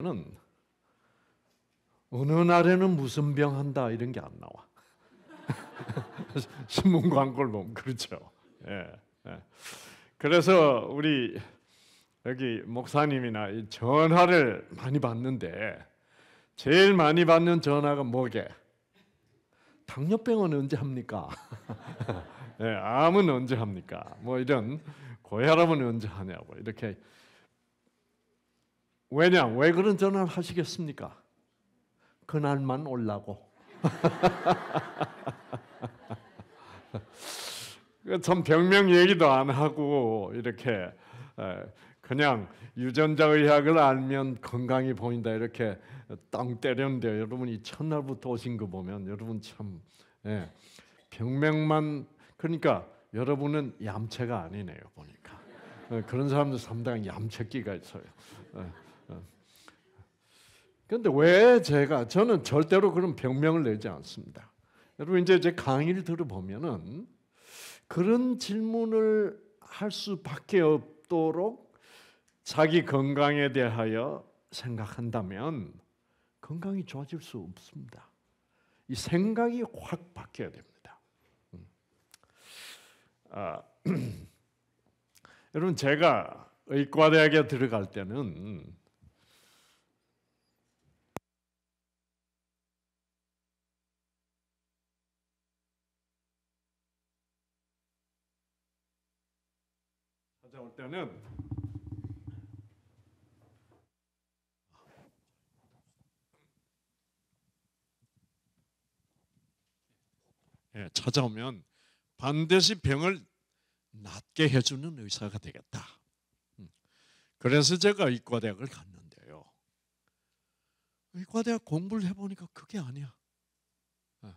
는 어느 날에는 무슨 병 한다 이런 게 안 나와. 신문 광고를 보면 그렇죠. 예, 예. 그래서 우리 여기 목사님이나 전화를 많이 받는데 제일 많이 받는 전화가 뭐게? 당뇨병은 언제 합니까? 예, 암은 언제 합니까? 뭐 이런 고혈압은 언제 하냐고 이렇게 왜냐? 왜 그런 전화를 하시겠습니까? 그날만 올라고. 그 참 병명 얘기도 안 하고 이렇게 그냥 유전자 의학을 알면 건강이 보인다 이렇게 땅 때렸는데 여러분 이 첫날부터 오신 거 보면 여러분 참 예, 병명만 그러니까 여러분은 얌체가 아니네요 보니까 어, 그런 사람들 상당히 얌체끼가 있어요. 어, 그런데 왜 제가 저는 절대로 그런 병명을 내지 않습니다. 여러분 이제 제 강의를 들어보면은 그런 질문을 할 수밖에 없도록 자기 건강에 대하여 생각한다면 건강이 좋아질 수 없습니다. 이 생각이 확 바뀌어야 됩니다. 음. 아, 여러분 제가 의과대학에 들어갈 때는 찾아올 때는 예, 찾아오면 반드시 병을 낫게 해주는 의사가 되겠다. 음. 그래서 제가 의과대학을 갔는데요. 의과대학 공부를 해보니까 그게 아니야. 어.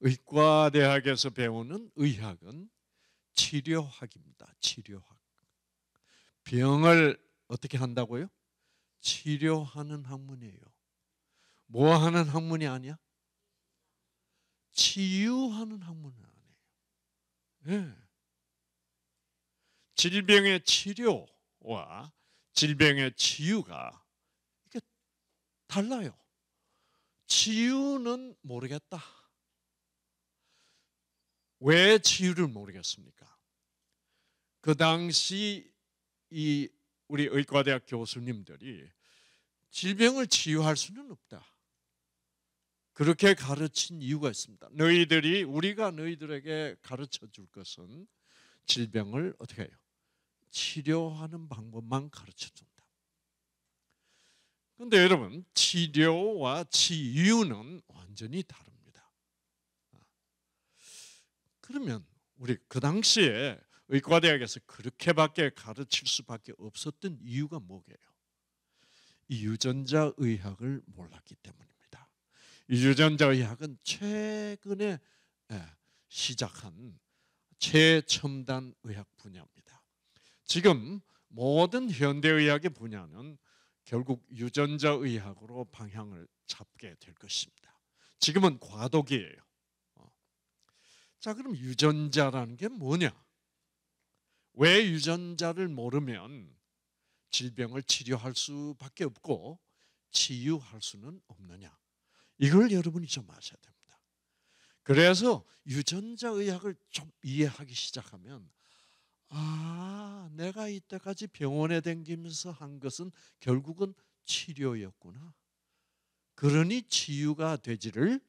의과대학에서 배우는 의학은 치료학입니다. 치료학. 병을 어떻게 한다고요? 치료하는 학문이에요. 뭐 하는 학문이 아니야? 치유하는 학문은 아니에요. 네. 질병의 치료와 질병의 치유가 이게 달라요. 치유는 모르겠다. 왜 치유를 모르겠습니까? 그 당시 이 우리 의과대학 교수님들이 질병을 치유할 수는 없다. 그렇게 가르친 이유가 있습니다. 너희들이 우리가 너희들에게 가르쳐 줄 것은 질병을 어떻게 해요? 치료하는 방법만 가르쳐 준다. 그런데 여러분, 치료와 치유는 완전히 다릅니다. 그러면 우리 그 당시에 의과대학에서 그렇게밖에 가르칠 수밖에 없었던 이유가 뭐게요? 유전자 의학을 몰랐기 때문입니다. 유전자 의학은 최근에 예, 시작한 최첨단 의학 분야입니다. 지금 모든 현대의학의 분야는 결국 유전자 의학으로 방향을 잡게 될 것입니다. 지금은 과도기예요. 어. 자, 그럼 유전자라는 게 뭐냐? 왜 유전자를 모르면 질병을 치료할 수밖에 없고 치유할 수는 없느냐. 이걸 여러분이 좀 아셔야 됩니다. 그래서 유전자 의학을 좀 이해하기 시작하면 아, 내가 이때까지 병원에 댕기면서 한 것은 결국은 치료였구나. 그러니 치유가 되지를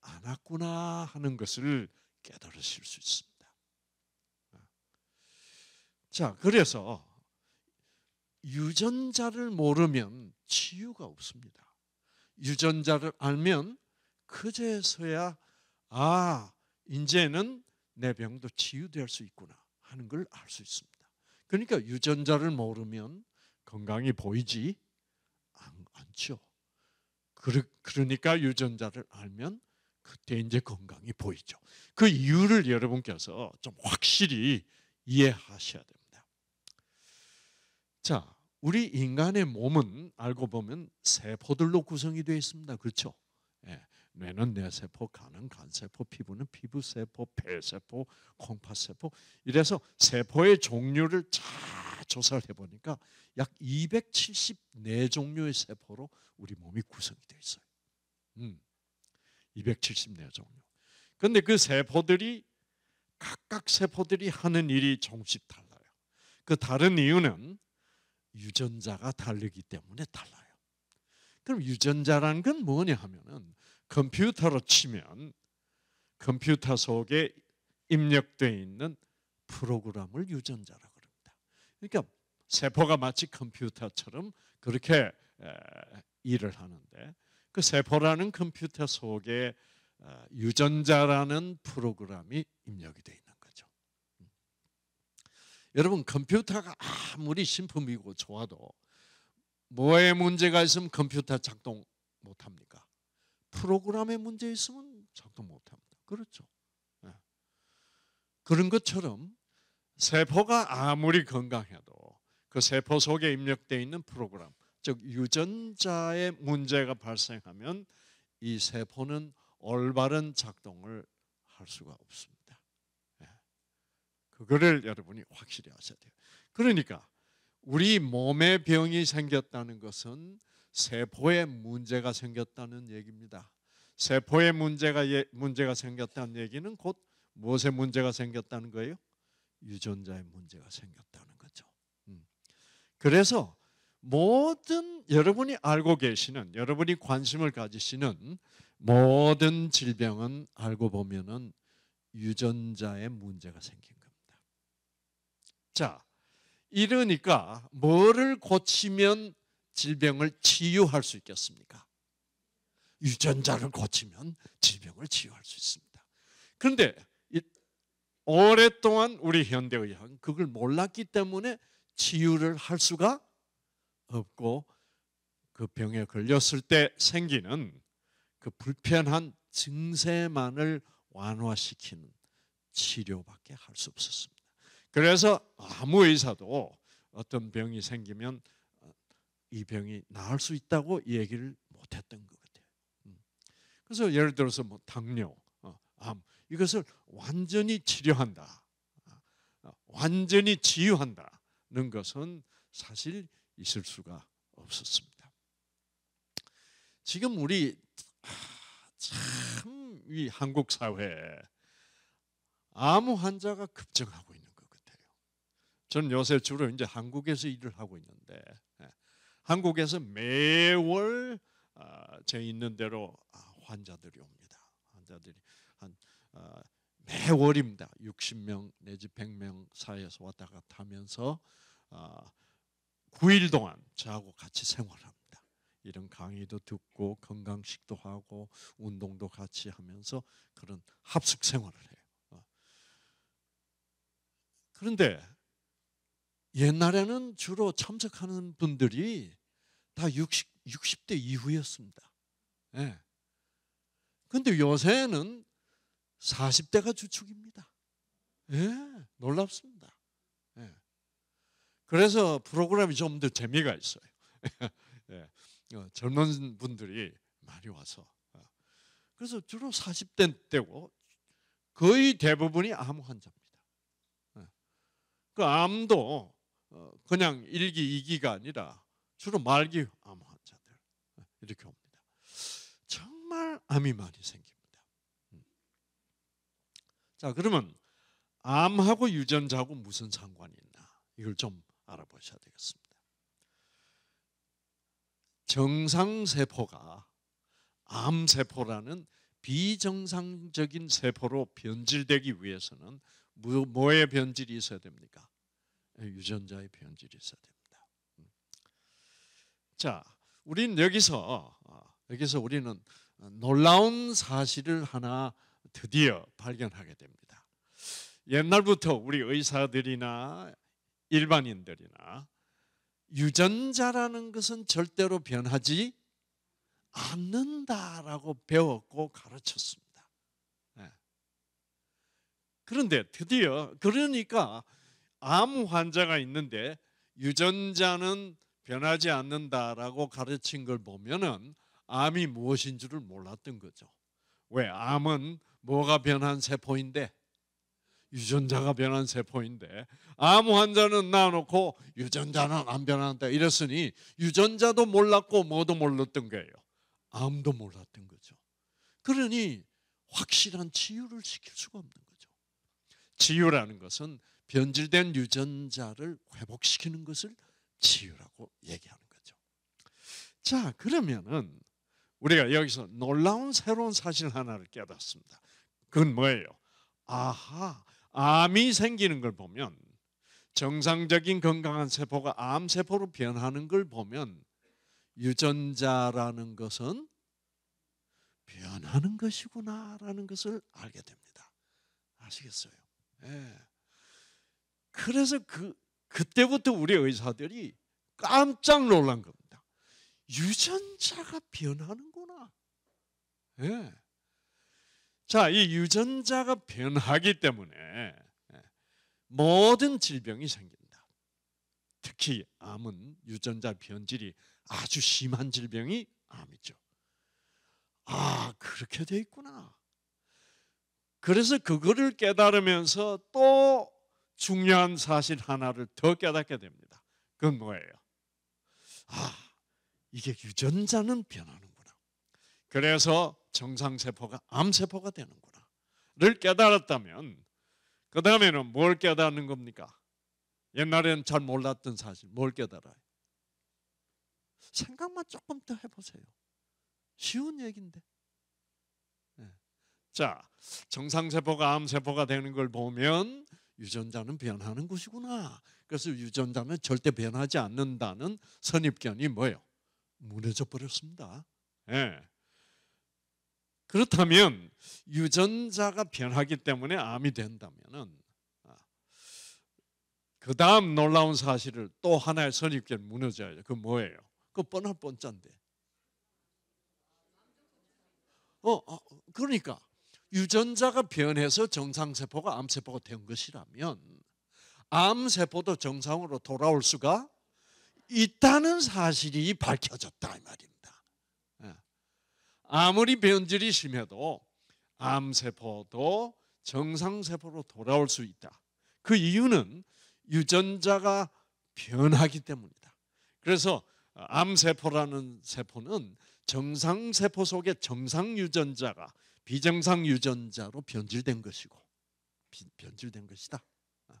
않았구나 하는 것을 깨달으실 수 있습니다. 자, 그래서 유전자를 모르면 치유가 없습니다. 유전자를 알면 그제서야 아, 이제는 내 병도 치유될 수 있구나 하는 걸 알 수 있습니다. 그러니까 유전자를 모르면 건강이 보이지 않죠. 그러니까 유전자를 알면 그때 이제 건강이 보이죠. 그 이유를 여러분께서 좀 확실히 이해하셔야 됩니다. 자, 우리 인간의 몸은 알고 보면 세포들로 구성이 되어 있습니다. 그렇죠? 예, 뇌는 뇌세포, 간은 간세포, 피부는 피부세포, 폐세포, 콩팥세포. 이래서 세포의 종류를 잘 조사를 해보니까 약 274종류의 세포로 우리 몸이 구성이 되어 있어요. 음, 274종류. 그런데그 세포들이 각각 세포들이 하는 일이 조금씩 달라요. 그 다른 이유는 유전자가 다르기 때문에 달라요. 그럼 유전자란 건 뭐냐 하면은 컴퓨터로 치면 컴퓨터 속에 입력되어 있는 프로그램을 유전자라고 합니다. 그러니까 세포가 마치 컴퓨터처럼 그렇게 일을 하는데 그 세포라는 컴퓨터 속에 어, 유전자라는 프로그램이 입력이 돼 있는 여러분 컴퓨터가 아무리 신품이고 좋아도 뭐에 문제가 있으면 컴퓨터 작동 못 합니까? 프로그램에 문제 있으면 작동 못 합니다. 그렇죠. 예. 그런 것처럼 세포가 아무리 건강해도 그 세포 속에 입력되어 있는 프로그램, 즉 유전자의 문제가 발생하면 이 세포는 올바른 작동을 할 수가 없습니다. 그거를 여러분이 확실히 아셔야 돼요. 그러니까 우리 몸에 병이 생겼다는 것은 세포에 문제가 생겼다는 얘기입니다. 세포에 문제가 예, 문제가 생겼다는 얘기는 곧 무엇에 문제가 생겼다는 거예요? 유전자에 문제가 생겼다는 거죠. 음. 그래서 모든 여러분이 알고 계시는 여러분이 관심을 가지시는 모든 질병은 알고 보면은 유전자에 문제가 생긴 자, 이러니까 뭐를 고치면 질병을 치유할 수 있겠습니까? 유전자를 고치면 질병을 치유할 수 있습니다. 그런데 오랫동안 우리 현대의학은 그걸 몰랐기 때문에 치유를 할 수가 없고 그 병에 걸렸을 때 생기는 그 불편한 증세만을 완화시키는 치료밖에 할 수 없었습니다. 그래서 아무 의사도 어떤 병이 생기면 이 병이 나을 수 있다고 얘기를 못했던 것 같아요. 음. 그래서 예를 들어서 뭐 당뇨, 어, 암 이것을 완전히 치료한다, 어, 완전히 치유한다는 것은 사실 있을 수가 없었습니다. 지금 우리 아, 참이 한국 사회 암 환자가 급증하고 저는 요새 주로 이제 한국에서 일을 하고 있는데 예, 한국에서 매월 아, 제 있는 대로 아, 환자들이 옵니다. 환자들이 한 아, 매월입니다. 60명 내지 100명 사이에서 왔다 갔다 하면서 9일 동안 저하고 같이 생활합니다. 이런 강의도 듣고 건강식도 하고 운동도 같이 하면서 그런 합숙 생활을 해요. 어. 그런데 옛날에는 주로 참석하는 분들이 다 60, 60대 이후였습니다. 예. 근데 요새는 40대가 주축입니다. 예, 놀랍습니다. 예. 그래서 프로그램이 좀 더 재미가 있어요. 예. 어, 젊은 분들이 많이 와서. 어. 그래서 주로 40대 때고 거의 대부분이 암 환자입니다. 예. 그 암도 어, 그냥 일기 2기가 아니라 주로 말기 암 환자들 어, 이렇게 옵니다. 정말 암이 많이 생깁니다. 음. 자 그러면 암하고 유전자하고 무슨 상관이 있나 이걸 좀 알아보셔야 되겠습니다. 정상 세포가 암 세포라는 비정상적인 세포로 변질되기 위해서는 뭐의 변질이 있어야 됩니까? 예, 유전자의 변질이 있어야 됩니다. 음. 자, 우리는 여기서 어, 어, 여기서 우리는 어, 놀라운 사실을 하나 드디어 발견하게 됩니다. 옛날부터 우리 의사들이나 일반인들이나 유전자라는 것은 절대로 변하지 않는다라고 배웠고 가르쳤습니다. 예. 그런데 드디어 그러니까 암 환자가 있는데 유전자는 변하지 않는다라고 가르친 걸 보면은 암이 무엇인 줄을 몰랐던 거죠. 왜 암은 뭐가 변한 세포인데 유전자가 변한 세포인데 암 환자는 놔놓고 유전자는 안 변한다 이랬으니 유전자도 몰랐고 뭐도 몰랐던 거예요. 암도 몰랐던 거죠. 그러니 확실한 치유를 시킬 수가 없는 거죠. 치유라는 것은 변질된 유전자를 회복시키는 것을 치유라고 얘기하는 거죠. 자, 그러면은 우리가 여기서 놀라운 새로운 사실 하나를 깨닫습니다. 그건 뭐예요? 아하, 암이 생기는 걸 보면 정상적인 건강한 세포가 암 세포로 변하는 걸 보면 유전자라는 것은 변하는 것이구나라는 것을 알게 됩니다. 아시겠어요? 예. 그래서 그, 그때부터 우리 의사들이 깜짝 놀란 겁니다. 유전자가 변하는구나. 예. 자, 이 유전자가 변하기 때문에 예, 모든 질병이 생긴다. 특히 암은 유전자 변질이 아주 심한 질병이 암이죠. 아, 그렇게 돼 있구나. 그래서 그거를 깨달으면서 또 중요한 사실 하나를 더 깨닫게 됩니다. 그건 뭐예요? 아, 이게 유전자는 변하는구나. 그래서 정상세포가 암세포가 되는구나를 깨달았다면 그 다음에는 뭘 깨닫는 겁니까? 옛날에는 잘 몰랐던 사실 뭘 깨달아요? 생각만 조금 더 해보세요. 쉬운 얘기인데. 예. 자, 정상세포가 암세포가 되는 걸 보면 유전자는 변하는 것이구나. 그래서 유전자는 절대 변하지 않는다는 선입견이 뭐예요? 무너져 버렸습니다. 예. 그렇다면 유전자가 변하기 때문에 암이 된다면은 아, 그 다음 놀라운 사실을 또 하나의 선입견 무너져야그 뭐예요? 그 뻔할 뻔짠데. 어, 어, 그러니까 유전자가 변해서 정상세포가 암세포가 된 것이라면 암세포도 정상으로 돌아올 수가 있다는 사실이 밝혀졌다 이 말입니다. 예. 아무리 변질이 심해도 암세포도 정상세포로 돌아올 수 있다. 그 이유는 유전자가 변하기 때문이다. 그래서 암세포라는 세포는 정상세포 속에 정상 유전자가 비정상 유전자로 변질된 것이고 비, 변질된 것이다. 아,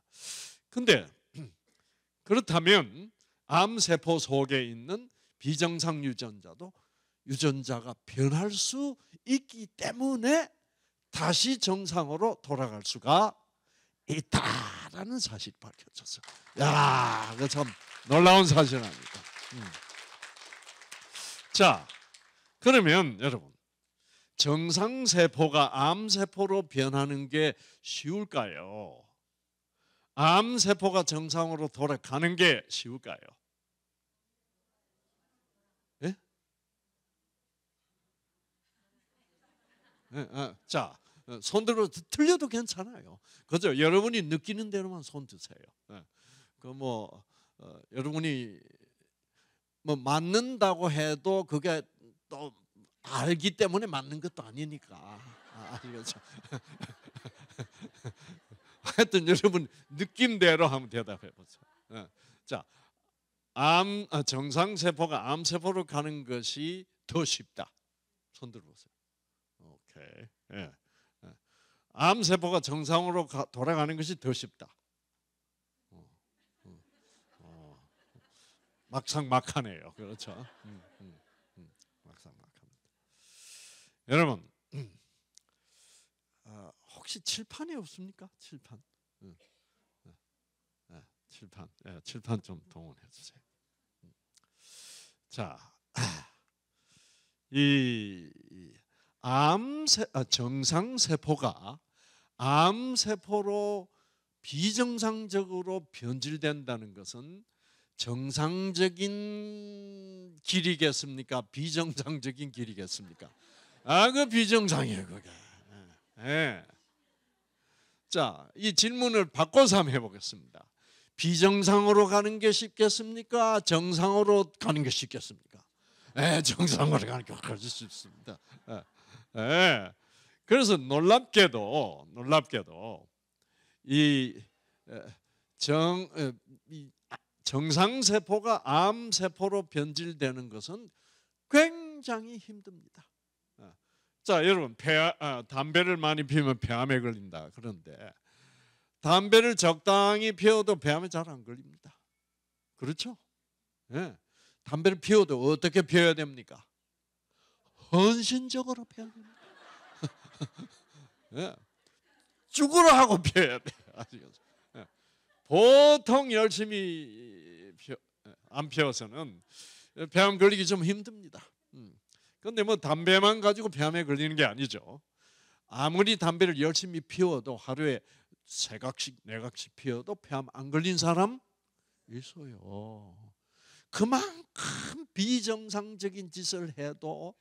근데 그렇다면 암 세포 속에 있는 비정상 유전자도 유전자가 변할 수 있기 때문에 다시 정상으로 돌아갈 수가 있다라는 사실 밝혀졌어. 야, 그참 놀라운 사실 아닙니까? 음. 자, 그러면 여러분 정상세포가 암세포로 변하는 게 쉬울까요? 암세포가 정상으로 돌아가는 게 쉬울까요? 예? 예, 예. 자, 손들어 틀려도 괜찮아요. 그죠? 여러분이 느끼는 대로만 손 드세요. 예. 그뭐 어, 여러분이 뭐 맞는다고 해도 그게 또 알기 때문에 맞는 것도 아니니까. 아, 알겠죠? 하여튼 여러분 느낌대로 한번 대답해 보세 어, 자, 암 어, 정상 세포가 암 세포로 가는 것이 더 쉽다. 손 들어보세요. 오케이. 예. 예. 암 세포가 정상으로 가, 돌아가는 것이 더 쉽다. 어, 어, 어. 막상 막하네요. 그렇죠. 음, 음. 여러분 아, 혹시 칠판이 없습니까? 칠판. 칠판. 예, 칠판 좀 동원해 주세요. 자, 이암 아, 정상 세포가 암 세포로 비정상적으로 변질된다는 것은 정상적인 길이겠습니까? 비정상적인 길이겠습니까? 아그 비정상이에요 그게. 예. 예. 자, 이 질문을 바꿔서 한번 해보겠습니다. 비정상으로 가는 게 쉽겠습니까? 정상으로 가는 게 쉽겠습니까? 예, 정상으로 가는 게 훨씬 쉽습니다. 예. 예. 그래서 놀랍게도 놀랍게도 이정 예, 정상 세포가 암 세포로 변질되는 것은 굉장히 힘듭니다. 자, 여러분, 폐, 아, 담배를 많이 피우면 폐암에 걸린다. 그런데 담배를 적당히 피워도 폐암에 잘 안 걸립니다. 그렇죠? 예. 담배를 피워도 어떻게 피워야 됩니까? 헌신적으로 피워야 됩니다. 예. 죽으라 하고 피워야 돼. 아 예. 보통 열심히 피워, 예, 안 피워서는 폐암 걸리기 좀 힘듭니다. 근데뭐 담배만 가지고 폐암에 걸리는 게 아니죠. 아무리 담배를 열심히 피워도 하루에 세 각씩 네 각씩 피워도 폐암 안 걸린 사람 있어요. 그만큼 비정상적인 짓을 해도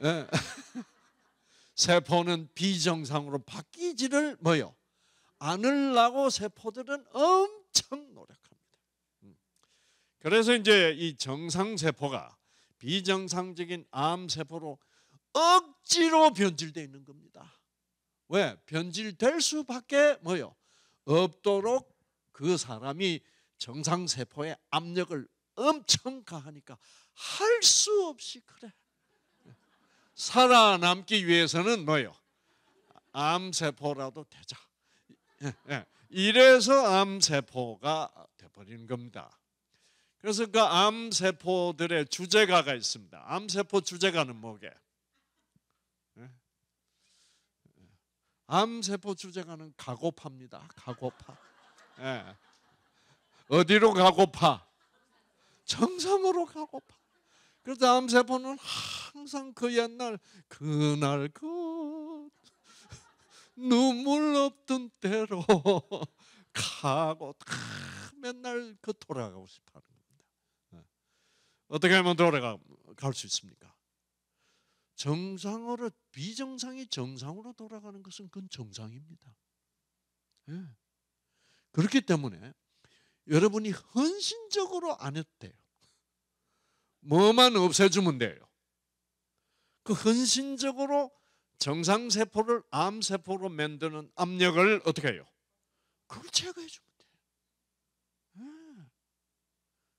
네. 세포는 비정상으로 바뀌지를 뭐요 않으려고 세포들은 엄청 노력합니다. 음. 그래서 이제 이 정상 세포가 비정상적인 암세포로 억지로 변질되어 있는 겁니다. 왜? 변질될 수밖에 뭐요? 없도록 그 사람이 정상세포의 압력을 엄청 가하니까 할 수 없이 그래. 살아남기 위해서는 뭐요? 암세포라도 되자. 예, 예. 이래서 암세포가 돼버리는 겁니다. 그래서 그 암세포들의 주제가가 있습니다. 암세포 주제가는 뭐게? 예? 암세포 주제가는 가고파입니다. 가고파. 예. 어디로 가고파? 정상으로 가고파. 그래서 암세포는 항상 그 옛날 그날 그 눈물 없던 때로 가고 맨날 그 돌아가고 싶어 하는 어떻게 하면 돌아갈 가수 있습니까? 정상으로 비정상이 정상으로 돌아가는 것은 그건 정상입니다. 예. 그렇기 때문에 여러분이 헌신적으로 안 해도 요 뭐만 없애주면 돼요. 그 헌신적으로 정상세포를 암세포로 만드는 압력을 어떻게 해요? 그걸 제거해주면 돼요. 예.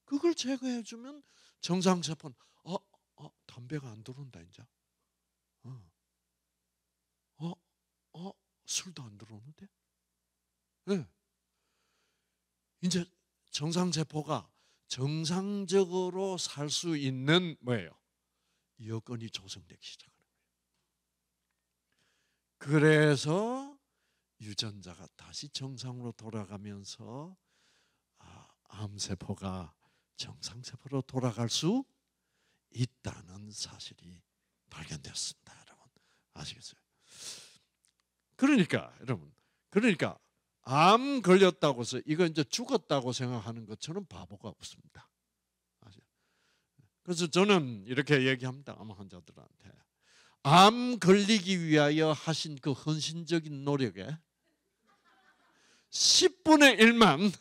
그걸 제거해주면 정상세포는 어, 어 담배가 안 들어온다 이제. 어, 어, 어 술도 안 들어오는데. 네. 이제 예. 정상세포가 정상적으로 살 수 있는 뭐예요? 여건이 조성되기 시작하는 거예요. 그래서 유전자가 다시 정상으로 돌아가면서 아, 암세포가 정상세포로 돌아갈 수 있다는 사실이 발견되었습니다. 여러분 아시겠어요? 그러니까 여러분 그러니까 암 걸렸다고 해서 이거 이제 죽었다고 생각하는 것처럼 바보가 없습니다. 아시죠? 그래서 저는 이렇게 얘기합니다. 암 환자들한테 암 걸리기 위하여 하신 그 헌신적인 노력에 10분의 1만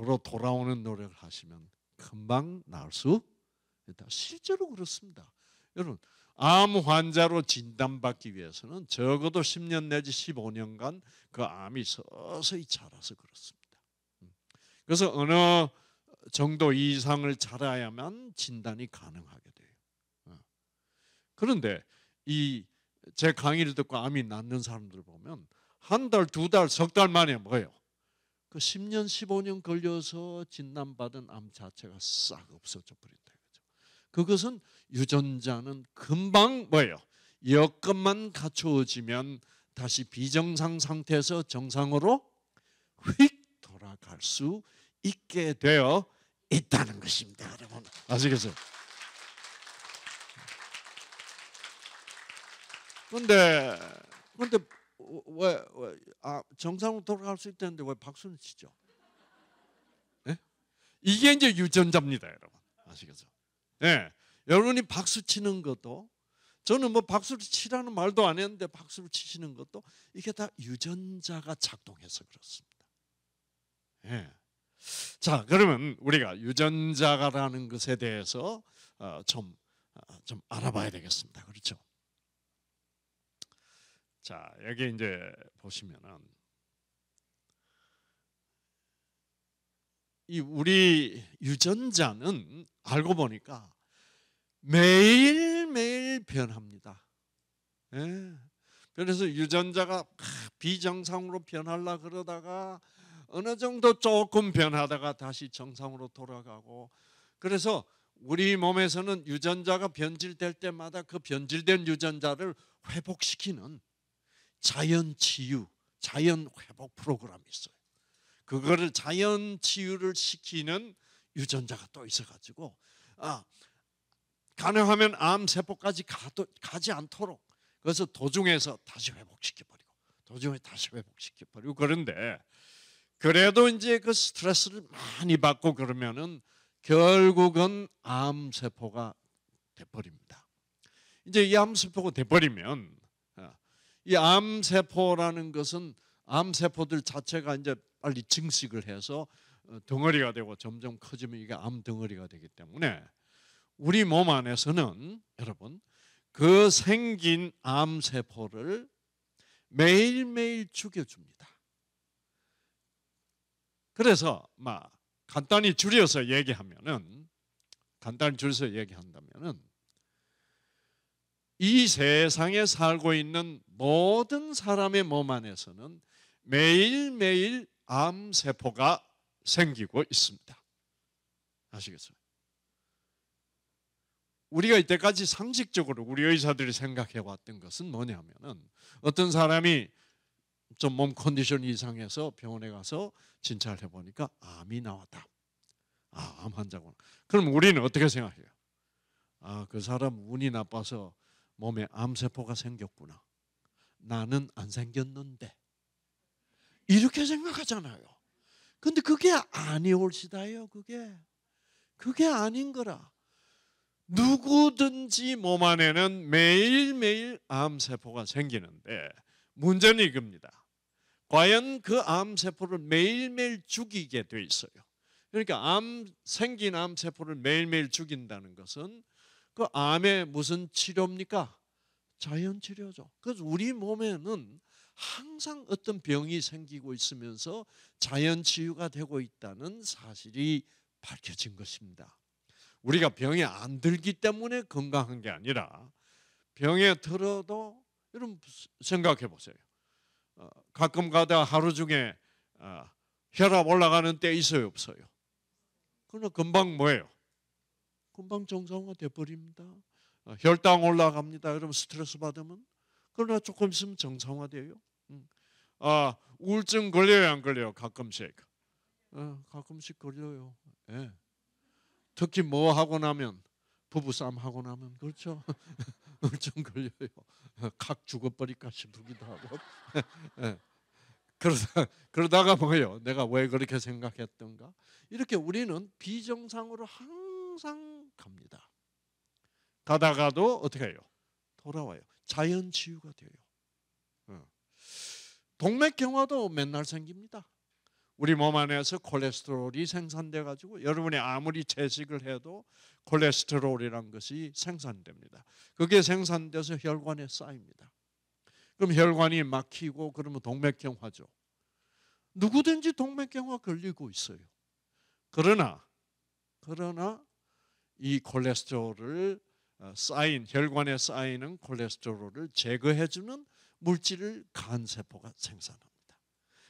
도로 돌아오는 노력을 하시면 금방 나을 수 있다. 실제로 그렇습니다. 여러분, 암 환자로 진단받기 위해서는 적어도 10년 내지 15년간 그 암이 서서히 자라서 그렇습니다. 음. 그래서 어느 정도 이상을 자라야만 진단이 가능하게 돼요. 어. 그런데 이 제 강의를 듣고 암이 낫는 사람들 보면 한 달, 두 달, 석 달 만에 뭐예요? 그 10년 15년 걸려서 진단받은 암 자체가 싹 없어져 버린다. 그죠? 그것은 유전자는 금방 뭐예요? 여건만 갖추어지면 다시 비정상 상태에서 정상으로 휙 돌아갈 수 있게 되어 있다는 것입니다. 여러분 아시겠어요? 근데 근데 왜, 왜 아, 정상으로 돌아갈 수 있다는데 왜 박수는 치죠? 네? 이게 이제 유전자입니다, 여러분. 아시겠죠? 예. 여러분이 박수 치는 것도 저는 뭐 박수를 치라는 말도 안 했는데 박수를 치시는 것도 이게 다 유전자가 작동해서 그렇습니다. 예. 자, 그러면 우리가 유전자가라는 것에 대해서 어, 좀, 어, 좀 알아봐야 되겠습니다. 그렇죠? 자 여기 이제 보시면은 이 우리 유전자는 알고 보니까 매일 매일 변합니다. 예? 그래서 유전자가 비정상으로 변하려 그러다가 어느 정도 조금 변하다가 다시 정상으로 돌아가고 그래서 우리 몸에서는 유전자가 변질될 때마다 그 변질된 유전자를 회복시키는 자연 치유, 자연 회복 프로그램이 있어요. 그거를 자연 치유를 시키는 유전자가 또 있어가지고 아 가능하면 암 세포까지 가도, 가지 않도록 그래서 도중에서 다시 회복시켜 버리고 도중에 다시 회복시켜 버리고 그런데 그래도 이제 그 스트레스를 많이 받고 그러면은 결국은 암 세포가 돼버립니다. 이제 이 암 세포가 돼버리면 이 암세포라는 것은 암세포들 자체가 이제 빨리 증식을 해서 어, 덩어리가 되고 점점 커지면 이게 암 덩어리가 되기 때문에 우리 몸 안에서는 여러분 그 생긴 암세포를 매일매일 죽여줍니다. 그래서 막 간단히 줄여서 얘기하면은 간단히 줄여서 얘기한다면은 이 세상에 살고 있는 모든 사람의 몸 안에서는 매일매일 암세포가 생기고 있습니다. 아시겠어요? 우리가 이때까지 상식적으로 우리 의사들이 생각해 왔던 것은 뭐냐면은 어떤 사람이 좀 몸 컨디션이 상해서 병원에 가서 진찰해 보니까 암이 나왔다. 아, 암 환자구나. 그럼 우리는 어떻게 생각해요? 아, 그 사람 운이 나빠서 몸에 암세포가 생겼구나. 나는 안 생겼는데. 이렇게 생각하잖아요. 근데 그게 아니올시다요, 그게. 그게 아닌 거라. 누구든지 몸 안에는 매일매일 암세포가 생기는데 문제는 이겁니다. 과연 그 암세포를 매일매일 죽이게 돼 있어요. 그러니까 암, 생긴 암세포를 매일매일 죽인다는 것은 그암에 무슨 치료입니까? 자연 치료죠. 그래서 우리 몸에는 항상 어떤 병이 생기고 있으면서 자연 치유가 되고 있다는 사실이 밝혀진 것입니다. 우리가 병에 안 들기 때문에 건강한 게 아니라 병에 들어도 여러 생각해 보세요. 어, 가끔 가다 하루 중에 어, 혈압 올라가는 때 있어요 없어요? 그러나 금방 뭐예요? 금방 정상화 돼버립니다. 아, 혈당 올라갑니다. 그럼 스트레스 받으면 그러나 조금 있으면 정상화돼요. 음. 아 우울증 걸려요 안 걸려요 가끔씩. 아, 가끔씩 걸려요. 예. 특히 뭐 하고 나면 부부싸움 하고 나면 그렇죠. 우울증 걸려요. 각 죽어버릴까 싶기도 하고. 예. 그러다 그러다가 뭐예요? 내가 왜 그렇게 생각했던가? 이렇게 우리는 비정상으로 항상 갑니다 가다가도 어떻게 해요? 돌아와요. 자연 치유가 돼요. 어. 동맥경화도 맨날 생깁니다. 우리 몸 안에서 콜레스테롤이 생산돼 가지고 여러분이 아무리 채식을 해도 콜레스테롤이란 것이 생산됩니다. 그게 생산돼서 혈관에 쌓입니다. 그럼 혈관이 막히고 그러면 동맥경화죠. 누구든지 동맥경화 걸리고 있어요. 그러나 그러나 이 콜레스테롤을 어, 쌓인 혈관에 쌓이는 콜레스테롤을 제거해 주는 물질을 간세포가 생산합니다.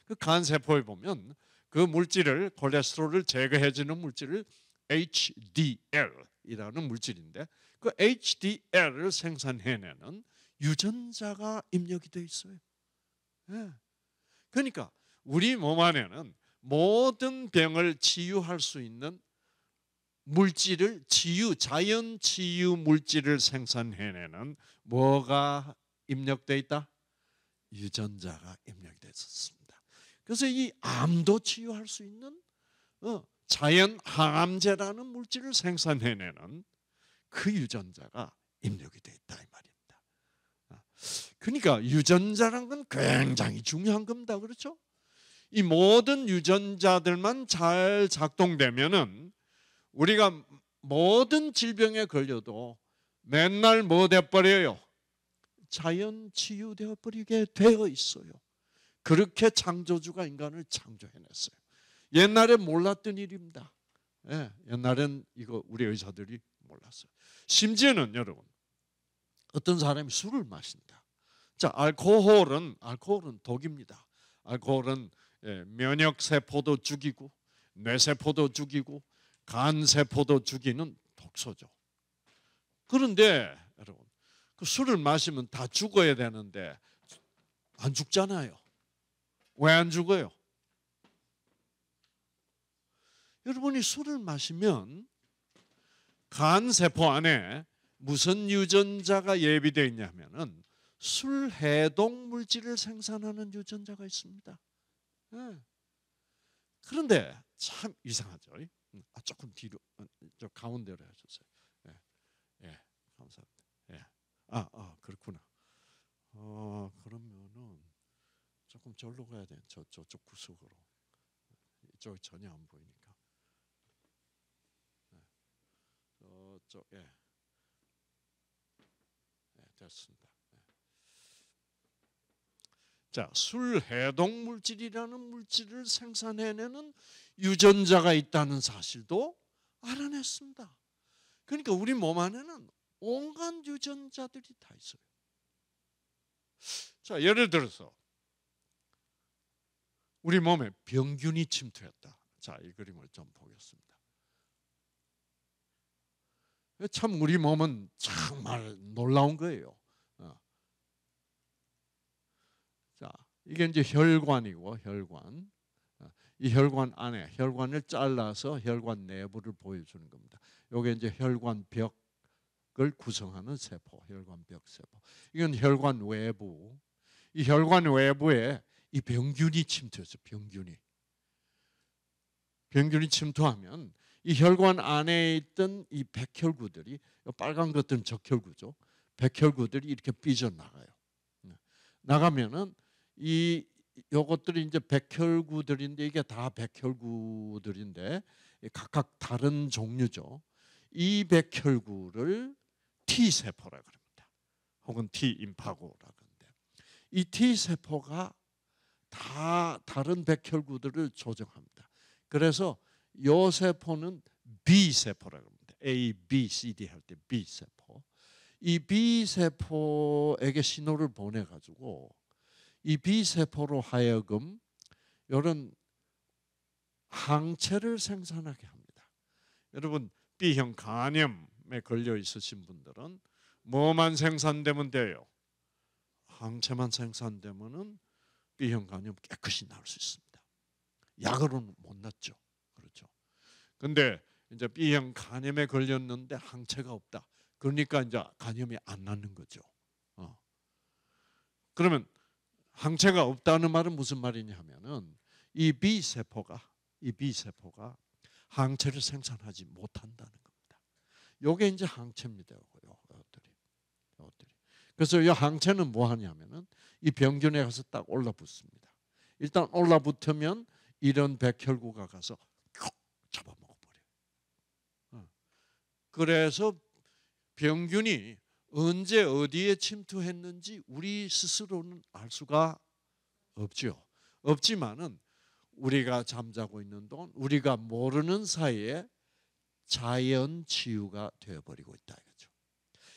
그 간세포에 보면 그 물질을 콜레스테롤을 제거해 주는 물질을 HDL이라는 물질인데 그 HDL을 생산해내는 유전자가 입력이 되어 있어요. 네. 그러니까 우리 몸 안에는 모든 병을 치유할 수 있는 물질을 지유 자연 지유 물질을 생산해내는 뭐가 입력돼 있다? 유전자가 입력돼 있었습니다. 그래서 이 암도 치유할 수 있는 어, 자연 항암제라는 물질을 생산해내는 그 유전자가 입력이 돼 있다 이 말입니다. 아, 그러니까 유전자란 건 굉장히 중요한 겁니다. 그렇죠? 이 모든 유전자들만 잘 작동되면은 우리가 모든 질병에 걸려도 맨날 뭐 돼버려요? 자연 치유되어 버리게 되어 있어요. 그렇게 창조주가 인간을 창조해냈어요. 옛날에 몰랐던 일입니다. 예, 옛날엔 이거 우리 의사들이 몰랐어요. 심지어는 여러분 어떤 사람이 술을 마신다. 자, 알코올은 알코올은 독입니다. 알코올은 예, 면역 세포도 죽이고 뇌 세포도 죽이고 간세포도 죽이는 독소죠. 그런데 여러분 그 술을 마시면 다 죽어야 되는데 안 죽잖아요. 왜 안 죽어요? 여러분이 술을 마시면 간 세포 안에 무슨 유전자가 예비되어 있냐면술 해독 물질을 생산하는 유전자가 있습니다. 네. 그런데 참 이상하죠. 음, 아 조금 뒤로 어, 저 가운데로 해주세요. 예, 예, 감사합니다. 예, 아, 아 그렇구나. 어 그러면은 조금 절로 가야 돼. 저 저쪽 구석으로. 이쪽 전혀 안 보이니까. 네. 저쪽 예. 네, 됐습니다. 네. 자, 술 해독 물질이라는 물질을 생산해내는 유전자가 있다는 사실도 알아냈습니다. 그러니까 우리 몸 안에는 온갖 유전자들이 다 있어요. 자, 예를 들어서 우리 몸에 병균이 침투했다. 자, 이 그림을 좀 보겠습니다. 참 우리 몸은 정말 놀라운 거예요. 어. 자, 이게 이제 혈관이고 혈관. 이 혈관 안에 혈관을 잘라서 혈관 내부를 보여주는 겁니다. 요게 이제 혈관벽을 구성하는 세포, 혈관벽 세포. 이건 혈관 외부. 이 혈관 외부에 이 병균이 침투해서 병균이 병균이 침투하면 이 혈관 안에 있던 이 백혈구들이 빨간 것들은 적혈구죠. 백혈구들이 이렇게 삐져 나가요. 네. 나가면은 이 이것들이 이제 백혈구들인데 이게 다 백혈구들인데 각각 다른 종류죠. 이 백혈구를 T 세포라 그럽니다. 혹은 T 임파고라 그런데 이 T 세포가 다 다른 백혈구들을 조정합니다. 그래서 요 세포는 B 세포라 그럽니다. A, B, C, D 할 때 B 세포. 이 B 세포에게 신호를 보내 가지고 이 B세포로 하여금 이런 항체를 생산하게 합니다. 여러분 B형 간염에 걸려 있으신 분들은 뭐만 생산되면 돼요? 항체만 생산되면 B형 간염 깨끗이 나올 수 있습니다. 약으로는 못 낫죠. 그렇죠. 근데 이제 B형 간염에 걸렸는데 항체가 없다. 그러니까 이제 간염이 안 낫는 거죠. 어. 그러면 항체가 없다는 말은 무슨 말이냐면은 이 B 세포가 이 B 세포가 항체를 생산하지 못한다는 겁니다. 요게 이제 항체입니다. 요 것들이. 것들이. 그래서 이 항체는 뭐 하냐면은 이 병균에 가서 딱 올라붙습니다. 일단 올라붙으면 이런 백혈구가 가서 잡아먹어 버려요. 어. 그래서 병균이 언제 어디에 침투했는지 우리 스스로는 알 수가 없지 없지만은 우리가 잠자고 있는 동안 우리가 모르는 사이에 자연 치유가 되어버리고 있다 이거죠.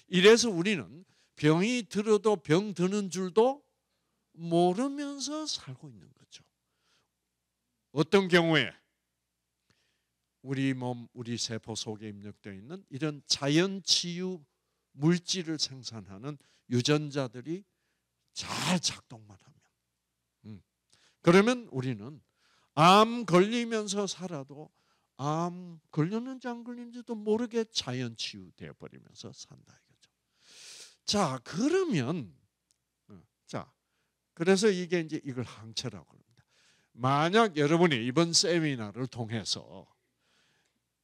이래서 우리는 병이 들어도 병 드는 줄도 모르면서 살고 있는 거죠. 어떤 경우에 우리 몸, 우리 세포 속에 입력되어 있는 이런 자연 치유 물질을 생산하는 유전자들이 잘 작동만 하면. 음. 그러면 우리는 암 걸리면서 살아도 암 걸렸는지 안 걸렸는지도 모르게 자연 치유되어 버리면서 산다 이거죠. 자, 그러면 어, 자, 그래서 이게 이제 이걸 항체라고 합니다. 만약 여러분이 이번 세미나를 통해서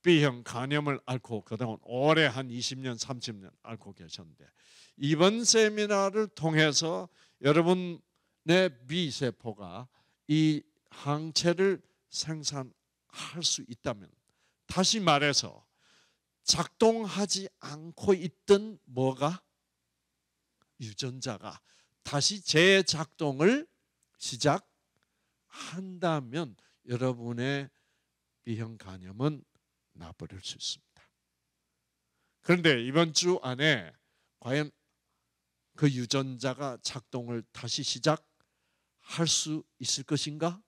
백형 간염을 앓고 그동안 오래 한 20년, 30년 앓고 계셨는데 이번 세미나를 통해서 여러분의 미세포가 이 항체를 생산할 수 있다면 다시 말해서 작동하지 않고 있던 뭐가 유전자가 다시 재작동을 시작한다면 여러분의 B형 간염은 나버릴 수 있습니다. 그런데 이번 주 안에 과연 그 유전자가 작동을 다시 시작할 수 있을 것인가?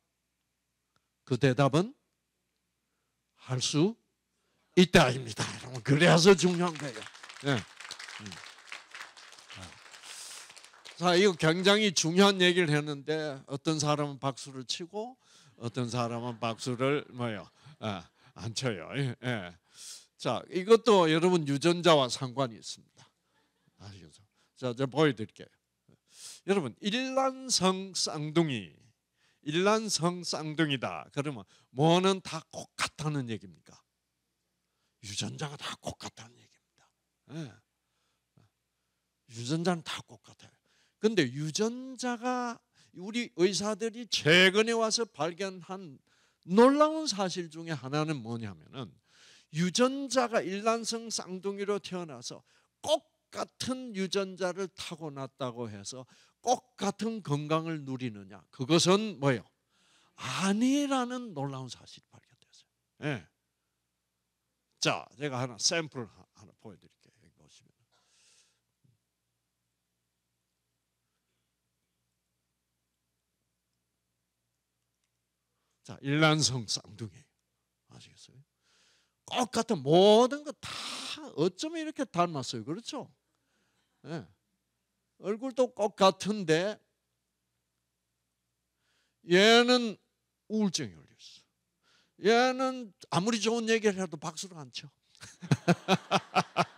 그 대답은 할 수 있다입니다. 여러분 그래서 중요한 거예요. 네. 음. 네. 자, 이거 굉장히 중요한 얘기를 했는데 어떤 사람은 박수를 치고 어떤 사람은 박수를 뭐요? 아, 안 쳐요. 예, 예. 자, 이것도 여러분 유전자와 상관이 있습니다. 아시겠죠? 자, 제가 보여드릴게요. 여러분, 일란성 쌍둥이, 일란성 쌍둥이다. 그러면 뭐는 다 똑같다는 얘기입니까? 유전자가 다 똑같다는 얘기입니다. 예. 유전자는 다 똑같아요. 근데 유전자가 우리 의사들이 최근에 와서 발견한 놀라운 사실 중에 하나는 뭐냐면은 유전자가 일란성 쌍둥이로 태어나서 꼭 같은 유전자를 타고났다고 해서 꼭 같은 건강을 누리느냐? 그것은 뭐예요? 아니라는 놀라운 사실이 발견됐어요. 예. 자, 제가 하나 샘플 하나 보여드릴게요. 다 일란성 쌍둥이에요. 아시겠어요? 똑같은 모든 거다 어쩌면 이렇게 닮았어요. 그렇죠? 네. 얼굴도 똑같은데 얘는 우울증이 걸렸어. 얘는 아무리 좋은 얘기를 해도 박수를 안 쳐.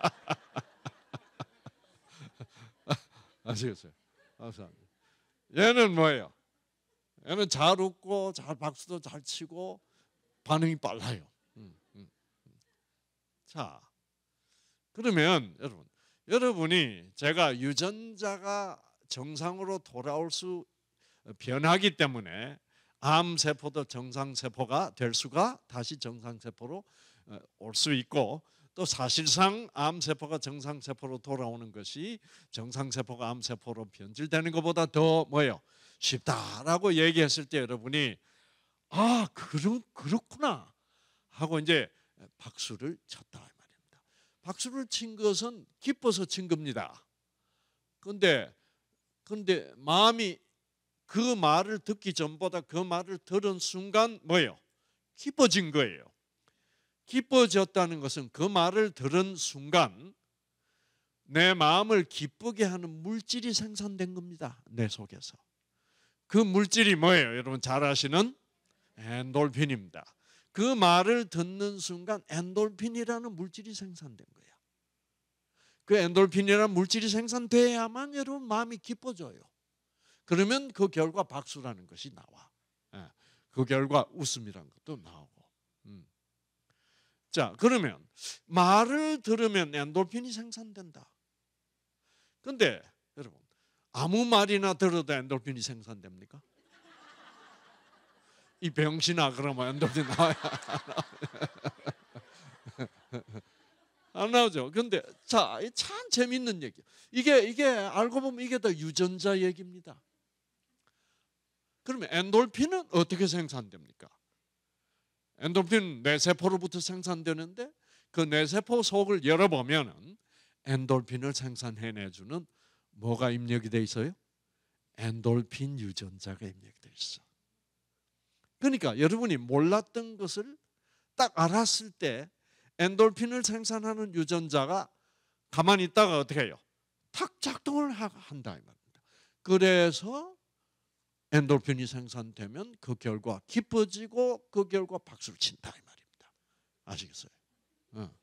아시겠어요? 얘는 뭐예요? 왜냐면 잘 웃고 잘 박수도 잘 치고 반응이 빨라요. 음, 음, 음. 자, 그러면 여러분, 여러분이 제가 유전자가 정상으로 돌아올 수 변하기 때문에 암 세포도 정상 세포가 될 수가 다시 정상 세포로 어, 올수 있고 또 사실상 암 세포가 정상 세포로 돌아오는 것이 정상 세포가 암 세포로 변질되는 것보다 더 뭐예요? 쉽다라고 얘기했을 때 여러분이 아 그럼 그렇구나 하고 이제 박수를 쳤다 말입니다. 박수를 친 것은 기뻐서 친 겁니다. 그런데 그런데 마음이 그 말을 듣기 전보다 그 말을 들은 순간 뭐예요? 기뻐진 거예요. 기뻐졌다는 것은 그 말을 들은 순간 내 마음을 기쁘게 하는 물질이 생산된 겁니다. 내 속에서. 그 물질이 뭐예요? 여러분 잘 아시는 엔돌핀입니다. 그 말을 듣는 순간 엔돌핀이라는 물질이 생산된 거예요. 그 엔돌핀이라는 물질이 생산돼야만 여러분 마음이 기뻐져요. 그러면 그 결과 박수라는 것이 나와. 예, 그 결과 웃음이라는 것도 나오고. 음. 자, 그러면 말을 들으면 엔돌핀이 생산된다. 근데 여러분 아무 말이나 들어도 엔돌핀이 생산됩니까? 이 병신아 그러면 엔돌핀 나와야 안 나오죠. 근데 자, 참 재밌는 얘기. 이게 이게 알고 보면 이게 다 유전자 얘기입니다. 그러면 엔돌핀은 어떻게 생산됩니까? 엔돌핀 뇌세포로부터 생산되는데 그 뇌세포 속을 열어보면은 엔돌핀을 생산해내주는 뭐가 입력이 돼 있어요? 엔돌핀 유전자가 입력돼 있어. 그러니까 여러분이 몰랐던 것을 딱 알았을 때 엔돌핀을 생산하는 유전자가 가만히 있다가 어떻게 해요? 탁 작동을 한다 이 말입니다. 그래서 엔돌핀이 생산되면 그 결과 기뻐지고 그 결과 박수를 친다 이 말입니다. 아시겠어요? 어.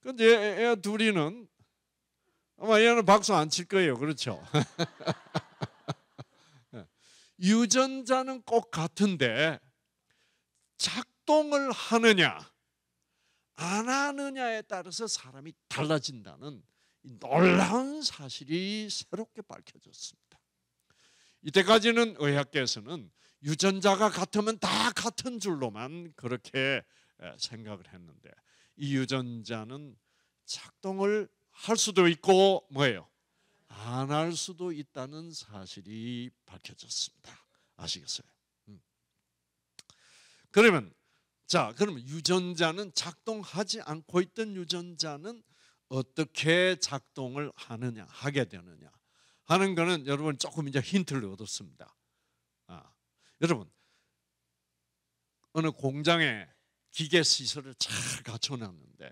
그런데 어. 둘이는 아마 얘는 박수 안 칠 거예요. 그렇죠? 네. 유전자는 꼭 같은데 작동을 하느냐 안 하느냐에 따라서 사람이 달라진다는 놀라운 사실이 새롭게 밝혀졌습니다. 이때까지는 의학계에서는 유전자가 같으면 다 같은 줄로만 그렇게 생각을 했는데 이 유전자는 작동을 할 수도 있고 뭐예요? 안 할 수도 있다는 사실이 밝혀졌습니다. 아시겠어요? 음. 그러면 자, 그러면 유전자는 작동하지 않고 있던 유전자는 어떻게 작동을 하느냐, 하게 되느냐 하는 거는 여러분 조금 이제 힌트를 얻었습니다. 아, 여러분 어느 공장에 기계 시설을 잘 갖춰놨는데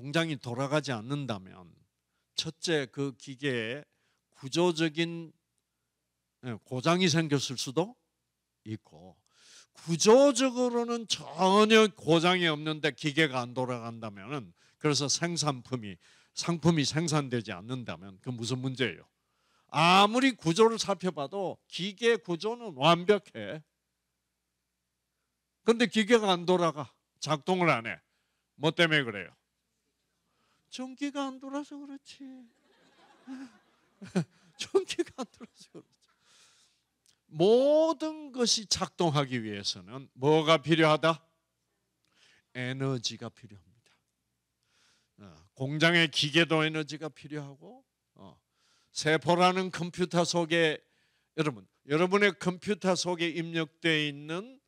공장이 돌아가지 않는다면 첫째 그 기계에 구조적인 예, 고장이 생겼을 수도 있고 구조적으로는 전혀 고장이 없는데 기계가 안돌아간다면 그래서 생산품이 상품이 생산되지 않는다면 그 무슨 문제예요? 아무리 구조를 살펴봐도 기계 구조는 완벽해. 그런데 기계가 안 돌아가. 작동을 안 해. 뭐 때문에 그래요? 전기가 안 돌아서 그렇지. 전기가 안 돌아서 그렇지. 모든 것이 작동하기 위해서는 뭐가 필요하다? 에너지가 필요합니다. 어, 공장의 기계도 에너지가 필요하고 어, 세포라는 컴퓨터 속에 여러분 여러분의 컴퓨터 속에 입력되어 있는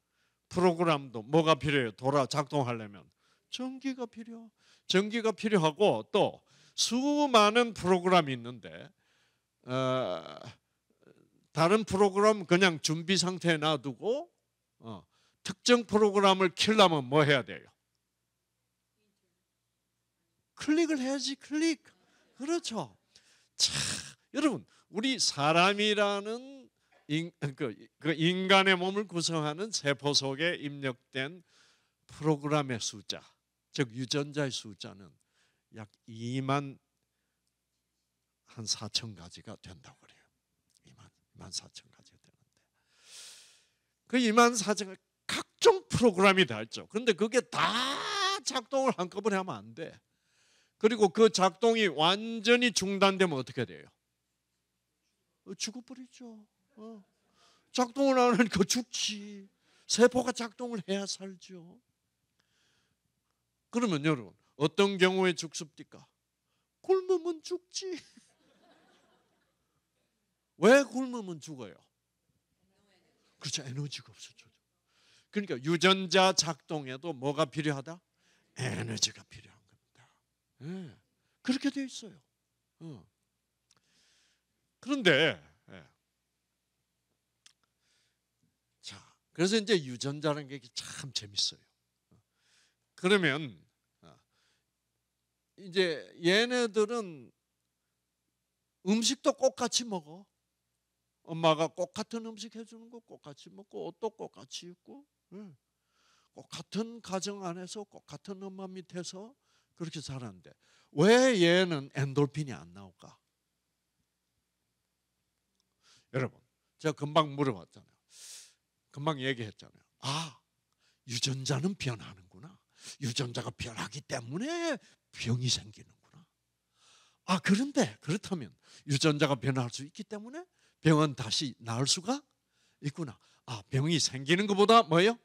프로그램도 뭐가 필요해요? 돌아 작동하려면 전기가 필요. 전기가 필요하고 또 수많은 프로그램이 있는데 어, 다른 프로그램 그냥 준비 상태에 놔두고 어, 특정 프로그램을 킬려면 뭐 해야 돼요? 클릭을 해야지 클릭 그렇죠 참 여러분 우리 사람이라는 인, 그, 그 인간의 몸을 구성하는 세포 속에 입력된 프로그램의 숫자 즉 유전자의 숫자는 약 2만 한 4천 가지가 된다고 그래요. 2만 2만 4천 가지가 되는데 그 2만 4천 각종 프로그램이 다 있죠. 그런데 그게 다 작동을 한꺼번에 하면 안 돼. 그리고 그 작동이 완전히 중단되면 어떻게 돼요? 어, 죽어버리죠. 어. 작동을 안 하니까 죽지. 세포가 작동을 해야 살죠. 그러면 여러분 어떤 경우에 죽습니까? 굶으면 죽지. 왜 굶으면 죽어요? 그렇죠. 에너지가 없어져. 그러니까 유전자 작동에도 뭐가 필요하다? 에너지가 필요한 겁니다. 네. 그렇게 돼 있어요. 어. 그런데 네. 자 그래서 이제 유전자라는 게 참 재밌어요. 그러면 이제 얘네들은 음식도 꼭같이 먹어. 엄마가 꼭 같은 음식 해주는 거 꼭같이 먹고 옷도 똑같이 입고 응. 예. 꼭 같은 가정 안에서 꼭 같은 엄마 밑에서 그렇게 살았는데 왜 얘는 엔돌핀이 안 나올까? 여러분 제가 금방 물어봤잖아요. 금방 얘기했잖아요. 아 유전자는 변하는구나. 유전자가 변하기 때문에 병이 생기는구나. 아, 그런데 그렇다면 유전자가 변화할 수 있기 때문에 병은 다시 나을 수가 있구나. 아, 병이 생기는 것보다 뭐예요?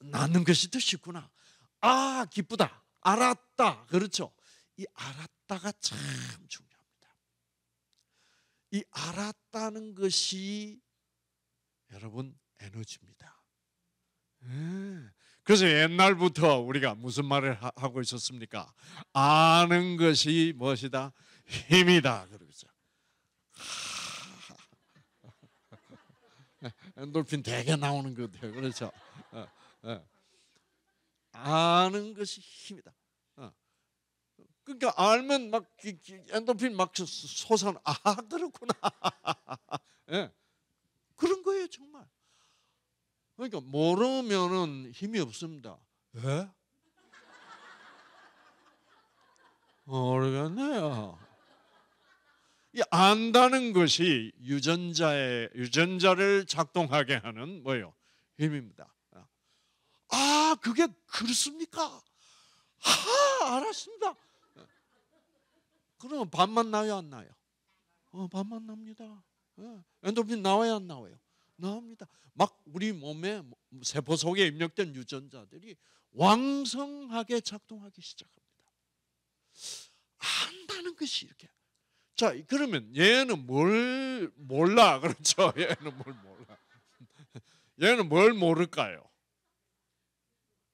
낫는 것이 더 쉽구나. 아, 기쁘다. 알았다. 그렇죠. 이 알았다가 참 중요합니다. 이 알았다는 것이 여러분 에너지입니다. 예, 그래서 옛날부터 우리가 무슨 말을 하고 있었습니까? 아는 것이 무엇이다? 힘이다. 그러죠. 네, 엔돌핀 되게 나오는 것 같아요. 그렇죠. 어, 어. 아는 것이 힘이다. 어. 그러니까 알면 막 엔돌핀 막솟아아 그렇구나. 예. 그런 거예요 정말. 그러니까 모르면은 힘이 없습니다. 예? 모르겠네요. 이 안다는 것이 유전자의 유전자를 작동하게 하는 뭐요 힘입니다. 아 그게 그렇습니까? 하 알았습니다. 그러면 반만 나요 안 나요? 어, 반만 납니다. 예, 엔도핀 나와야 안 나와요? 나옵니다. 막 우리 몸에 세포 속에 입력된 유전자들이 왕성하게 작동하기 시작합니다. 안다는 것이 이렇게. 자, 그러면 얘는 뭘 몰라? 그렇죠? 얘는 뭘 몰라? 얘는 뭘 모를까요?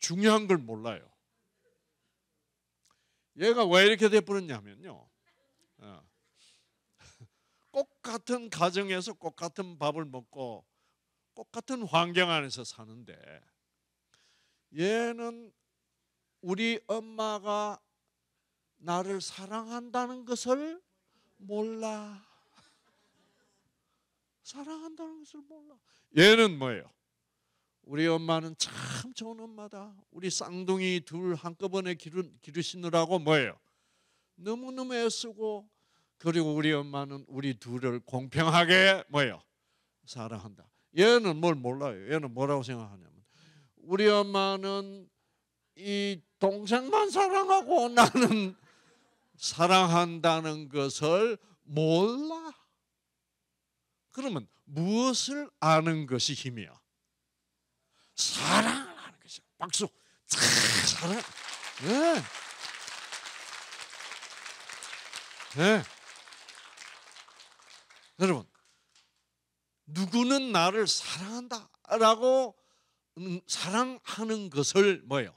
중요한 걸 몰라요. 얘가 왜 이렇게 돼버렸냐면요. 꼭 어. 같은 가정에서 꼭 같은 밥을 먹고 똑같은 환경 안에서 사는데 얘는 우리 엄마가 나를 사랑한다는 것을 몰라. 사랑한다는 것을 몰라. 얘는 뭐예요? 우리 엄마는 참 좋은 엄마다. 우리 쌍둥이 둘 한꺼번에 기르, 기르시느라고 뭐예요? 너무너무 애쓰고 그리고 우리 엄마는 우리 둘을 공평하게 뭐예요? 사랑한다. 얘는 뭘 몰라요. 얘는 뭐라고 생각하냐면 우리 엄마는 이 동생만 사랑하고 나는 사랑한다는 것을 몰라. 그러면 무엇을 아는 것이 힘이야? 사랑을 는 것이야. 박수. 사랑. 네. 네. 여러분, 누구는 나를 사랑한다라고 사랑하는 것을 뭐예요?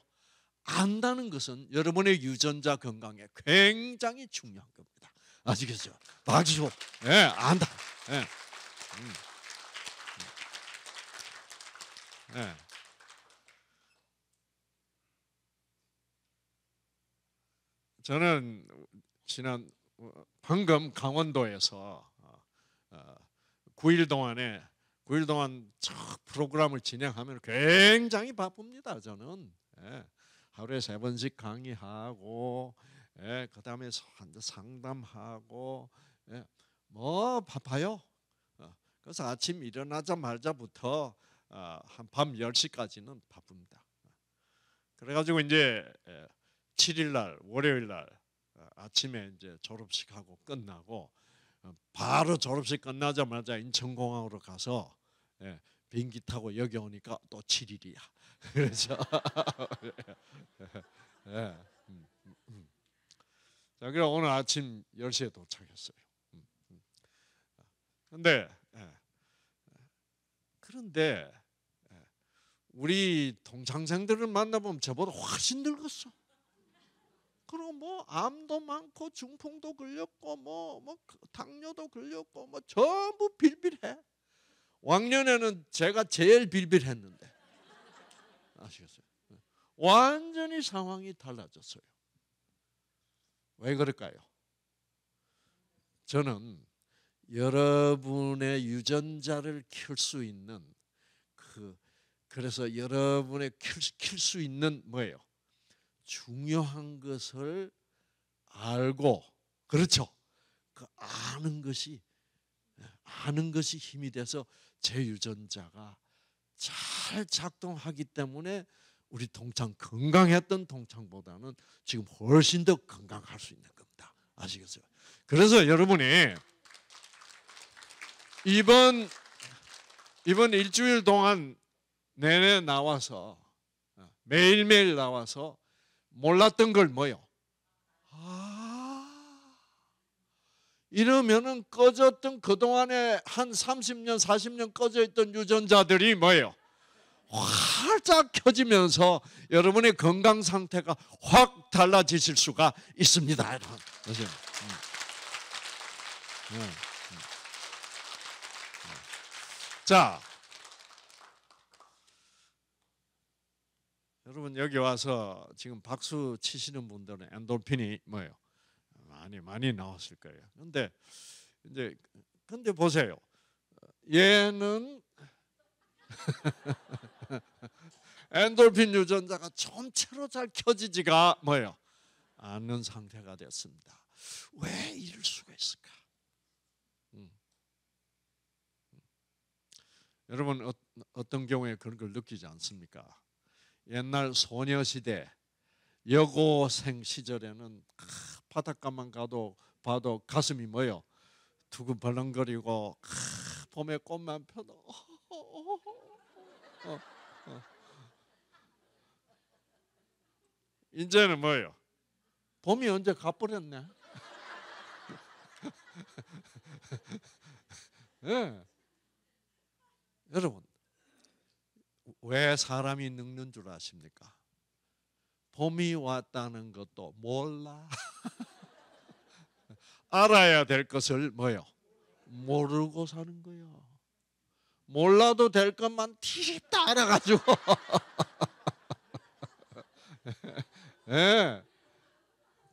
안다는 것은 여러분의 유전자 건강에 굉장히 중요한 겁니다. 아시겠죠? 아시 예, 네, 안다. 예. 네. 음. 네. 저는 지난 방금 강원도에서 어, 어, 9일 동안에 9일 동안 프로그램을 진행하면 굉장히 바쁩니다. 저는 예, 하루에 세 번씩 강의하고 예, 그 다음에 상담하고 예, 뭐 바빠요. 어. 그래서 아침 일어나자마자부터 어, 한밤 10시까지는 바쁩니다. 그래가지고 이제 7일날 예. 월요일날 어, 아침에 이제 졸업식하고 끝나고 어, 바로 졸업식 끝나자마자 인천공항으로 가서 예, 비행기 타고 여기 오니까 또 7일이야. 그렇죠? 예, 예, 음, 음. 음. 자, 그래 오늘 아침 10시에 도착했어요. 음, 음, 근데 예, 그런데 예, 우리 동창생들을 만나보면 저보다 훨씬 늙었어. 그리고 뭐 암도 많고 중풍도 걸렸고 뭐, 뭐 그 당뇨도 걸렸고 뭐 전부 빌빌해. 왕년에는 제가 제일 빌빌했는데 아시겠어요? 완전히 상황이 달라졌어요. 왜 그럴까요? 저는 여러분의 유전자를 키수 있는 그 그래서 여러분의 키수 있는 뭐예요? 중요한 것을 알고 그렇죠. 그 아는 것이 아는 것이 힘이 돼서 제 유전자가 잘 작동하기 때문에 우리 동창 건강했던 동창보다는 지금 훨씬 더 건강할 수 있는 겁니다. 아시겠어요? 그래서 여러분이 이번 이번 일주일 동안 내내 나와서 매일매일 나와서 몰랐던 걸 뭐요? 아, 이러면은 꺼졌던 그동안에 한 30년, 40년 꺼져 있던 유전자들이 뭐예요? 활짝 켜지면서 여러분의 건강 상태가 확 달라지실 수가 있습니다. 음. 음. 음. 자, 여러분 여기 와서 지금 박수 치시는 분들은 엔돌핀이 뭐예요? 많이 많이 나왔을 거예요. 근데 이제 근데 보세요. 얘는 엔돌핀 유전자가 전체로 잘 켜지지가 뭐예요? 않는 상태가 됐습니다. 왜 이럴 수가 있을까? 음. 음. 여러분 어, 떤 경우에 그런 걸 느끼지 않습니까? 옛날 소녀시대 여고생 시절에는 바닷가만 가도 봐도 가슴이 뭐요 두근벌렁거리고 봄에 꽃만 펴도 어, 어, 이제는 뭐요 봄이 언제 가버렸네. 네. 여러분 왜 사람이 늙는 줄 아십니까? 봄이 왔다는 것도 몰라. 알아야 될 것을 뭐요? 모르고 사는 거요. 몰라도 될 것만 티다 알아가지고. 예.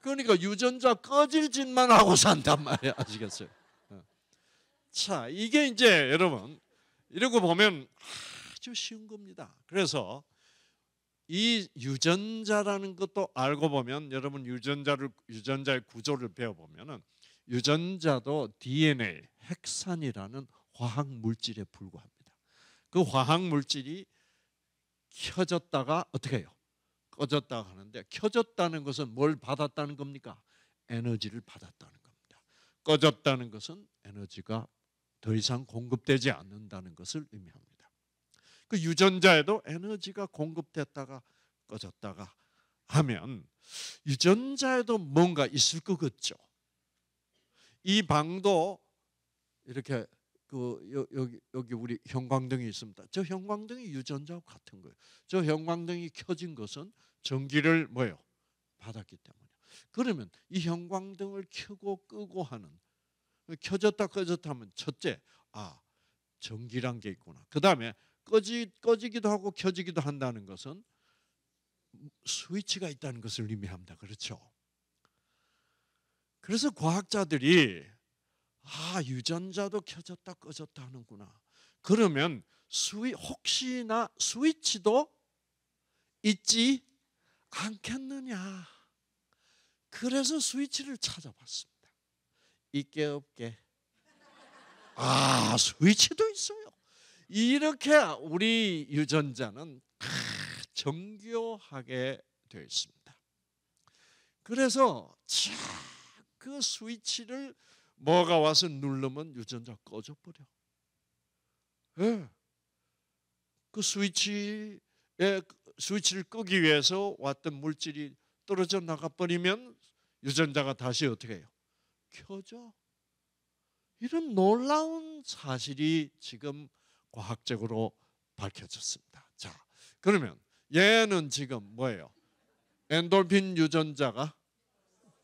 그러니까 유전자 꺼질 짓만 하고 산단 말이야. 아시겠어요? 예. 자, 이게 이제 여러분, 이러고 보면 아주 쉬운 겁니다. 그래서 이 유전자라는 것도 알고 보면 여러분 유전자를 유전자의 구조를 배워 보면은 유전자도 DNA 핵산이라는 화학 물질에 불과합니다. 그 화학 물질이 켜졌다가 어떻게 해요? 꺼졌다가 하는데 켜졌다는 것은 뭘 받았다는 겁니까? 에너지를 받았다는 겁니다. 꺼졌다는 것은 에너지가 더 이상 공급되지 않는다는 것을 의미합니다. 그 유전자에도 에너지가 공급됐다가 꺼졌다가 하면 유전자에도 뭔가 있을 것 같죠. 이 방도 이렇게 그 여, 기 여기 우리 형광등이 있습니다. 저 형광등이 유전자와 같은 거예요. 저 형광등이 켜진 것은 전기를 뭐요 받았기 때문에. 그러면 이 형광등을 켜고 끄고 하는 켜졌다 꺼졌다 하면 첫째 아 전기란 게 있구나. 그 다음에 꺼지, 꺼지기도 하고 켜지기도 한다는 것은 스위치가 있다는 것을 의미합니다. 그렇죠? 그래서 과학자들이 아 유전자도 켜졌다 꺼졌다 하는구나. 그러면 스위 혹시나 스위치도 있지 않겠느냐. 그래서 스위치를 찾아봤습니다. 있게 없게. 아 스위치도 있어요. 이렇게 우리 유전자는 정교하게 되어 있습니다. 그래서 그 스위치를 뭐가 와서 누르면 유전자 꺼져 버려. 네. 예. 그 스위치에 그 스위치를 끄기 위해서 왔던 물질이 떨어져 나가 버리면 유전자가 다시 어떻게 해요? 켜져. 이런 놀라운 사실이 지금 과학적으로 밝혀졌습니다. 자, 그러면 얘는 지금 뭐예요? 엔돌핀 유전자가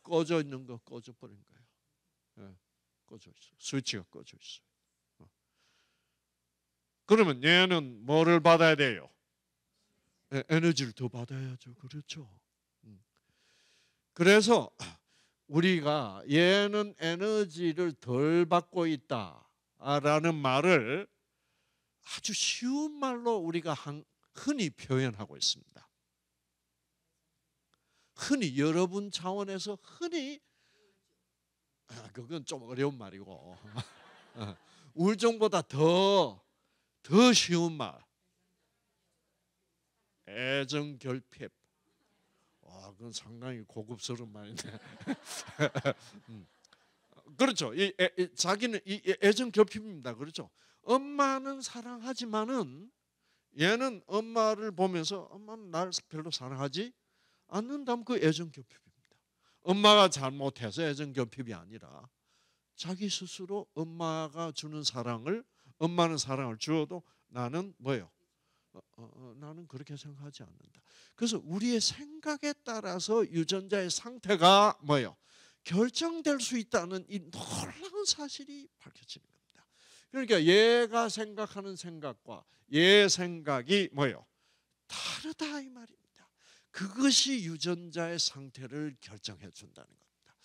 꺼져 있는 거 꺼져 버린 거예요. 예, 꺼져 있어. 스위치가 꺼져 있어. 어. 그러면 얘는 뭐를 받아야 돼요? 예, 에너지를 더 받아야죠. 그렇죠. 음. 그래서 우리가 얘는 에너지를 덜 받고 있다라는 말을 아주 쉬운 말로 우리가 흔히 표현하고 있습니다. 흔히 여러분 차원에서 흔히 아, 그건 좀 어려운 말이고 어, 울증보다더 더 쉬운 말 애정 결핍 아, 그건 상당히 고급스러운 말인데. 음. 그렇죠. 이, 애, 자기는 이 애정 결핍입니다. 그렇죠. 엄마는 사랑하지만은 얘는 엄마를 보면서 엄마는 나 별로 사랑하지 않는다면 그 애정 결핍입니다. 엄마가 잘못해서 애정 결핍이 아니라 자기 스스로 엄마가 주는 사랑을 엄마는 사랑을 주어도 나는 뭐요? 어, 어, 어, 나는 그렇게 생각하지 않는다. 그래서 우리의 생각에 따라서 유전자의 상태가 뭐요? 결정될 수 있다는 이 놀라운 사실이 밝혀지는. 그러니까 얘가 생각하는 생각과 얘 생각이 뭐예요? 다르다 이 말입니다. 그것이 유전자의 상태를 결정해 준다는 겁니다.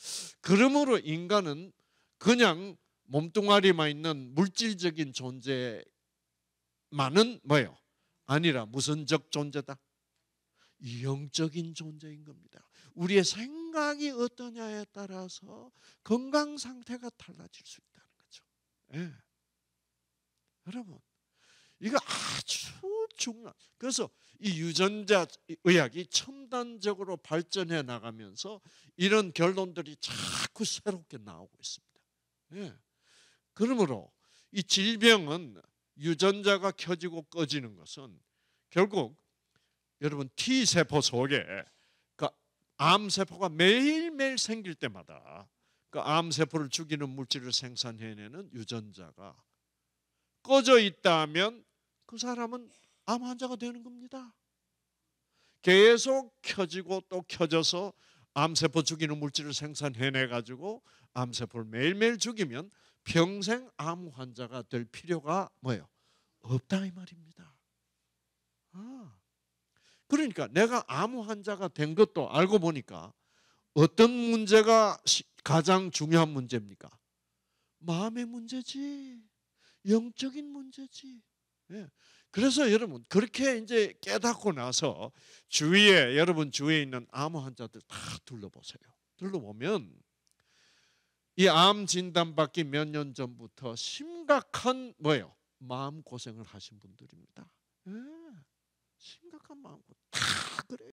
그러므로 인간은 그냥 몸뚱아리만 있는 물질적인 존재만은 뭐예요? 아니라 무선적 존재다. 영적인 존재인 겁니다. 우리의 생각이 어떠냐에 따라서 건강 상태가 달라질 수 있다는 거죠. 예. 여러분 이거 아주 중요한. 그래서 이 유전자 의학이 첨단적으로 발전해 나가면서 이런 결론들이 자꾸 새롭게 나오고 있습니다. 예. 그러므로 이 질병은 유전자가 켜지고 꺼지는 것은 결국 여러분 T 세포 속에 그암 세포가 매일매일 생길 때마다 그암 세포를 죽이는 물질을 생산해내는 유전자가 꺼져 있다면 그 사람은 암 환자가 되는 겁니다. 계속 켜지고 또 켜져서 암세포 죽이는 물질을 생산해내 가지고 암세포를 매일매일 죽이면 평생 암 환자가 될 필요가 뭐예요? 없다 이 말입니다. 아. 그러니까 내가 암 환자가 된 것도 알고 보니까 어떤 문제가 가장 중요한 문제입니까? 마음의 문제지. 영적인 문제지. 예. 그래서 여러분 그렇게 이제 깨닫고 나서 주위에 여러분 주위에 있는 암 환자들 다 둘러보세요. 둘러보면 이 암 진단받기 몇 년 전부터 심각한 뭐예요? 마음 고생을 하신 분들입니다. 예, 심각한 마음 고다 그래